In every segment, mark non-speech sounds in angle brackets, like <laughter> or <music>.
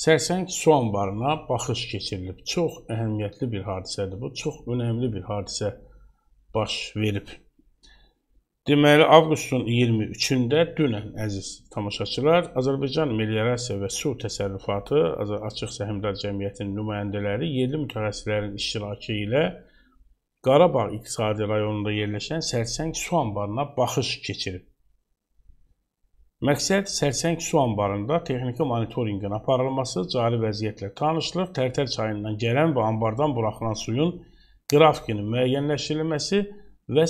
Sərsəng su anbarına baxış keçirilib. Çox əhəmiyyətli bir hadisədir bu. Çox önəmli bir hadisə baş verib. Deməli, avqustun 23-də dünən əziz tamaşaçılar, Azərbaycan Meliorasiya və Su Təsərrüfatı Açıq Səhmdar Cəmiyyətinin nümayəndələri yerli mütəxəssislərin iştirakı ilə Qarabağ iqtisadi rayonunda yerləşən Sərsəng su anbarına baxış keçirib. Məqsəd Sərsəng su anbarında texniki monitorinqin aparılması, cari vəziyyətlə tanışlıq, Tərtər çayından gələn və anbardan buraxılan suyun qrafikinin müəyyənləşdirilməsi və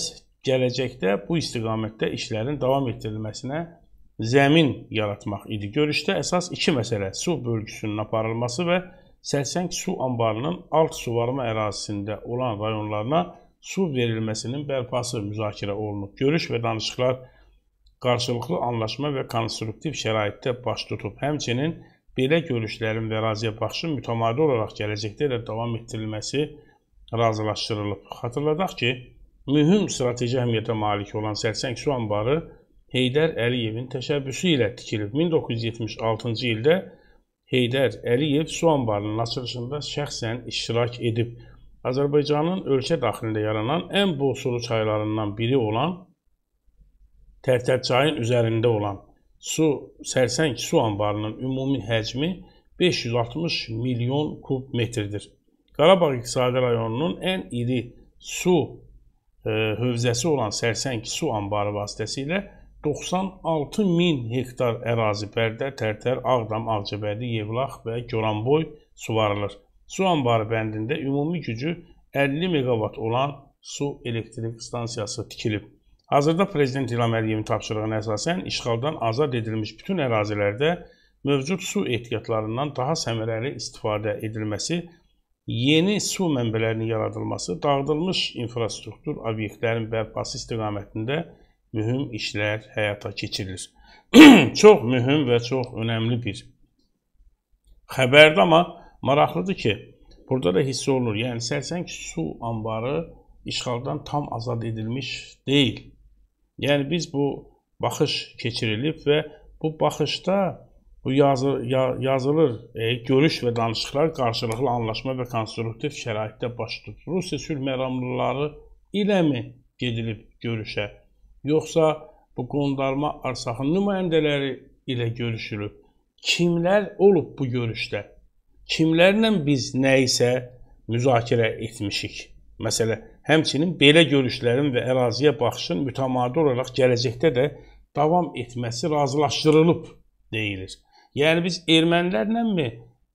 gələcəkdə bu istiqamətdə işlərin davam etdirilməsinə zəmin yaratmaq idi. Görüşdə əsas iki məsələ su bölgüsünün aparılması və Sərsəng su anbarının alt suvarma ərazisində olan rayonlarına su verilməsinin bərpası müzakirə olunub. Görüş və danışıqlar aparılmışdır qarşılıqlı anlaşma və konstruktiv şəraitdə baş tutub. Həmçinin belə görüşlərin və razıya baxışın mütəmadi olaraq gələcəkdə də davam etdirilməsi razılaşdırılıb. Xatırladaq ki, mühüm strateji əhəmiyyətə malik olan Sərsəng su anbarı Heydər Əliyevin təşəbbüsü ilə tikilib. 1976-cı ildə Heydər Əliyev su anbarının açılışında şəxsən iştirak edib. Azərbaycanın ölkə daxilində yaranan ən bolsulu çaylarından biri olan Tərtərçayın üzərində olan su Sərsəng su anbarının ümumi həcmi 560 milyon kub metrdir. Qarabağ iqtisadi rayonunun ən iri su e, hövzəsi olan Sərsəng su anbarı vasitəsilə 96 min hektar ərazi Bərdə, Tərtər, Ağdam, Ağcabədi, Yevlax və Goranboy suvarılır. Su anbarı bəndində ümumi gücü 50 meqavat olan su elektrik stansiyası tikilib. Hazırda Prezident İlham Əliyevin tapşırığına əsasən işğaldan azad edilmiş bütün ərazilərdə mövcud su ehtiyatlarından daha səmərəli istifadə edilməsi, yeni su mənbələrinin yaradılması, dağıdılmış infrastruktur obyektlərin bərpası istiqamətində mühüm işlər həyata keçirilir. <clears throat> çox mühüm və çox önəmli bir xəbərdir, amma maraqlıdır ki, burada da hiss olunur. Yəni Sərsəng su anbarı işğaldan tam azad edilmiş deyil. Yəni biz bu baxış keçirilib və bu baxışda bu yazı, ya, yazılır e, görüş və danışıqlar qarşılıqlı anlaşma və konstruktiv şəraitdə baş tutur. Rusiya sülh məramlıları iləmi gedilib görüşə, yoxsa bu qondarma Arsaxın nümayəndələri ilə görüşülüb? Kimlər olub bu görüşdə? Kimlərlə biz nə isə müzakirə etmişik? Məsələ, həmçinin belə görüşlərin və əraziyə baxışın mütəmadi olaraq gələcəkdə də davam etməsi razılaşdırılıb deyilir. Yəni biz ermənilərləmi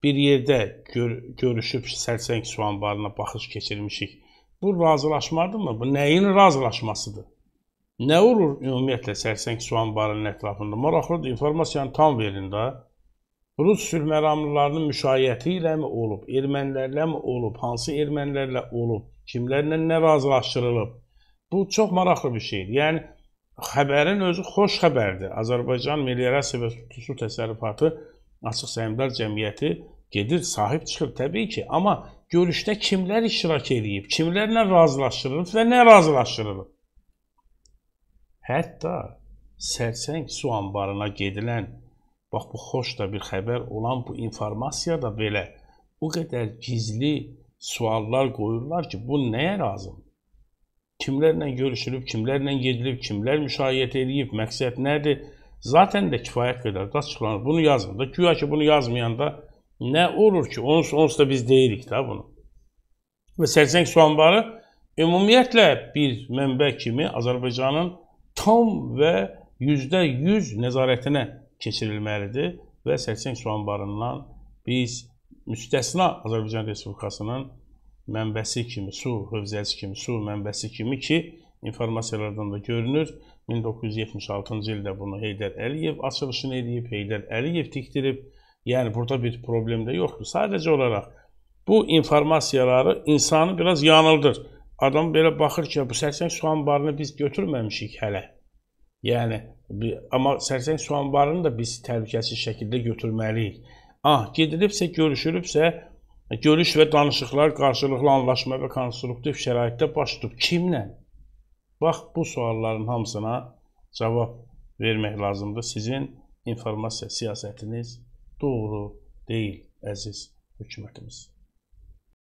bir yerdə gör görüşüb Sərsəng su anbarına baxış keçirmişik? Bu razılaşmadırmı? Bu nəyin razılaşmasıdır? Nə olur ümumiyyətlə Sərsəng su anbarının ətrafında? Maraqlıdır, informasiyanı tam verin də. Rus sülhməramlılarının müşayiəti iləmi olub, ermənilərləmi olub, hansı ermənilərlə olub, kimlərlə nə razılaşdırılıb? Bu çox maraqlı bir şeydir. Yəni xəbərin özü xoş xəbərdir. Azərbaycan Meliorasiya və Su Təsərrüfatı Açıq Səhmdar Cəmiyyəti gedir, sahib çıxır təbii ki, amma görüşdə kimlər iştirak edib, kimlərlə razılaşdırılıb və nə razılaşdırılıb? Hətta Sərsəng su anbarına gedilən Bax bu xoş da bir xəbər olan bu informasiyada belə o qədər gizli suallar qoyurlar ki, bu nəyə lazımdır? Kimlərlə görüşülüb, kimlərlə gedilib, kimlər müşayiət eləyib, məqsəd nədir? Zaten də kifayət qədər da açıqlanır. Bunu yazın da. Güya ki bunu yazmayanda nə olur ki? Onsuz, onsuz da biz deyirik də bunu. Və Sərsəng Soğanbarı ümumiyyətlə bir mənbə kimi Azərbaycanın tam və %100 nəzarətinə keçirilməlidir və 80 su anbarından biz müstəsna Azərbaycan Respublikasının mənbəsi kimi, su hövzəsi kimi, su mənbəsi kimi ki, informasiyalardan da görünür. 1976-cı ildə bunu Heydər Əliyev açılışını edib, Heydər Əliyev tikdirib. Yəni burada bir problem də yoxdur. Sadəcə olaraq bu informasiyaları insanı biraz yanıldır. Adam belə baxır ki, bu 80 su anbarını biz götürməmişik hələ. Yəni amma sərsəng suanvarını da biz təhlükəsiz şəkildə götürməliyik. Ah, gedilibsə, görüşülübsə, görüş və danışıqlar qarşılıqlı anlaşma və konstruktiv şəraitdə baş tutub kimlə? Bax bu sualların hamısına cavab vermək lazımdır. Sizin informasiya siyasətiniz doğru deyil, əziz hökumətimiz.